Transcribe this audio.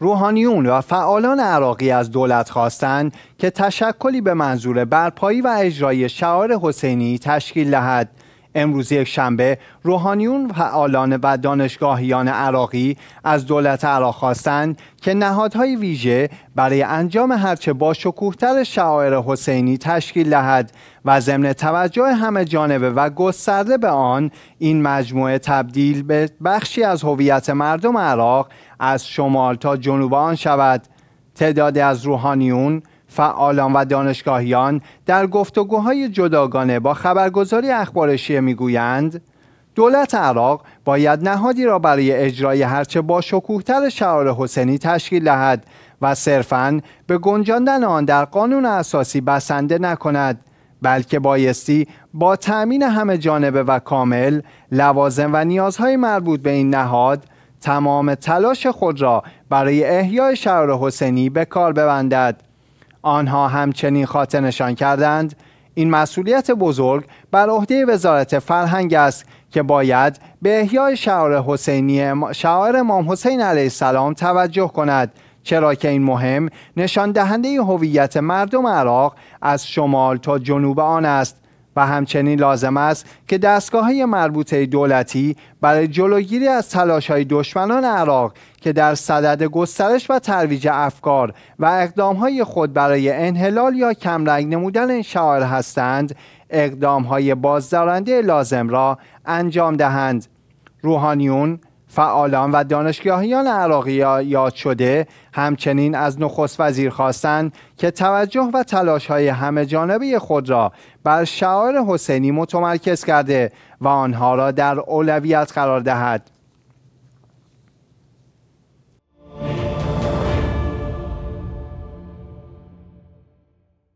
روحانیون و فعالان عراقی از دولت خواستند که تشکلی به منظور برپایی و اجرای شعار حسینی تشکیل دهد امروز یک شنبه روحانیون فعالان و دانشگاهیان عراقی از دولت عراق خواستند که نهادهای ویژه برای انجام هرچه با شکوهتر شعائر حسینی تشکیل دهد و ضمن توجه همه جانبه و گسترده به آن این مجموعه تبدیل به بخشی از هویت مردم عراق از شمال تا جنوب آن شود تعدادی از روحانیون فعالان و دانشگاهیان در گفتگوهای جداگانه با خبرگزاری اخبارشی میگویند دولت عراق باید نهادی را برای اجرای هرچه با شکوهتر شعار حسینی تشکیل دهد و صرفاً به گنجاندن آن در قانون اساسی بسنده نکند بلکه بایستی با تأمین همه جانبه و کامل لوازم و نیازهای مربوط به این نهاد تمام تلاش خود را برای احیای شعار حسینی به کار ببندد آنها همچنین خاطر نشان کردند این مسئولیت بزرگ بر عهده وزارت فرهنگ است که باید به احیای شعار حسینی شعار امام حسین علیه السلام توجه کند چرا که این مهم نشان دهنده هویت مردم عراق از شمال تا جنوب آن است و همچنین لازم است که دستگاه مربوطه دولتی برای جلوگیری از تلاش های دشمنان عراق که در صدد گسترش و ترویج افکار و اقدام های خود برای انحلال یا کمرنگ نمودن این شعار هستند اقدام های بازدارنده لازم را انجام دهند روحانیون فعالان و دانشگاهیان عراقی یاد شده همچنین از نخست وزیر خواستند که توجه و تلاش های همه جانبه خود را بر شعار حسینی متمرکز کرده و آنها را در اولویت قرار دهد